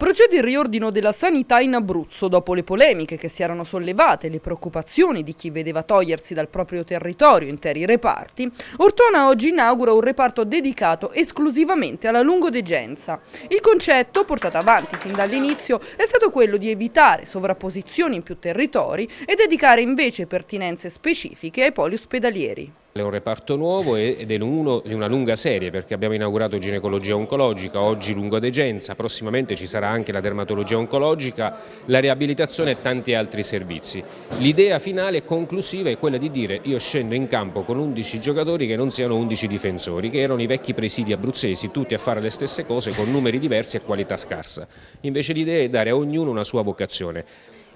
Procede il riordino della sanità in Abruzzo dopo le polemiche che si erano sollevate le preoccupazioni di chi vedeva togliersi dal proprio territorio interi reparti. Ortona oggi inaugura un reparto dedicato esclusivamente alla lungodegenza. Il concetto, portato avanti sin dall'inizio, è stato quello di evitare sovrapposizioni in più territori e dedicare invece pertinenze specifiche ai poli ospedalieri. È un reparto nuovo ed è uno di una lunga serie perché abbiamo inaugurato ginecologia oncologica, oggi degenza, prossimamente ci sarà anche la dermatologia oncologica, la riabilitazione e tanti altri servizi. L'idea finale e conclusiva è quella di dire io scendo in campo con 11 giocatori che non siano 11 difensori, che erano i vecchi presidi abruzzesi, tutti a fare le stesse cose con numeri diversi e qualità scarsa. Invece l'idea è dare a ognuno una sua vocazione.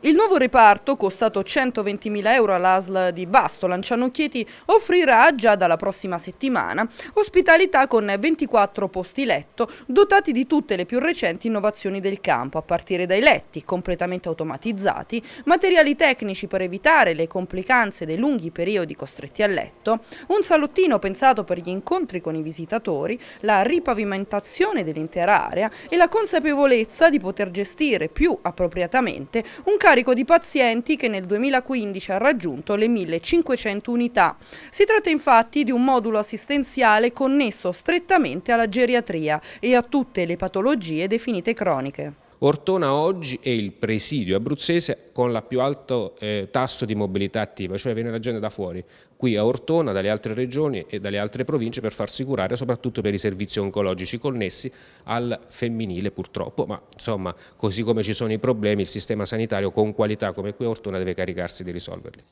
Il nuovo reparto, costato 120.000 euro all'ASL di Vasto Lanciano Chieti, offrirà già dalla prossima settimana ospitalità con 24 posti letto dotati di tutte le più recenti innovazioni del campo, a partire dai letti completamente automatizzati, materiali tecnici per evitare le complicanze dei lunghi periodi costretti a letto, un salottino pensato per gli incontri con i visitatori, la ripavimentazione dell'intera area e la consapevolezza di poter gestire più appropriatamente un calcio carico di pazienti che nel 2015 ha raggiunto le 1500 unità. Si tratta infatti di un modulo assistenziale connesso strettamente alla geriatria e a tutte le patologie definite croniche. Ortona oggi è il presidio abruzzese con il più alto eh, tasso di mobilità attiva, cioè viene la gente da fuori, qui a Ortona, dalle altre regioni e dalle altre province per farsi curare, soprattutto per i servizi oncologici connessi al femminile purtroppo, ma insomma così come ci sono i problemi il sistema sanitario con qualità come qui a Ortona deve caricarsi di risolverli.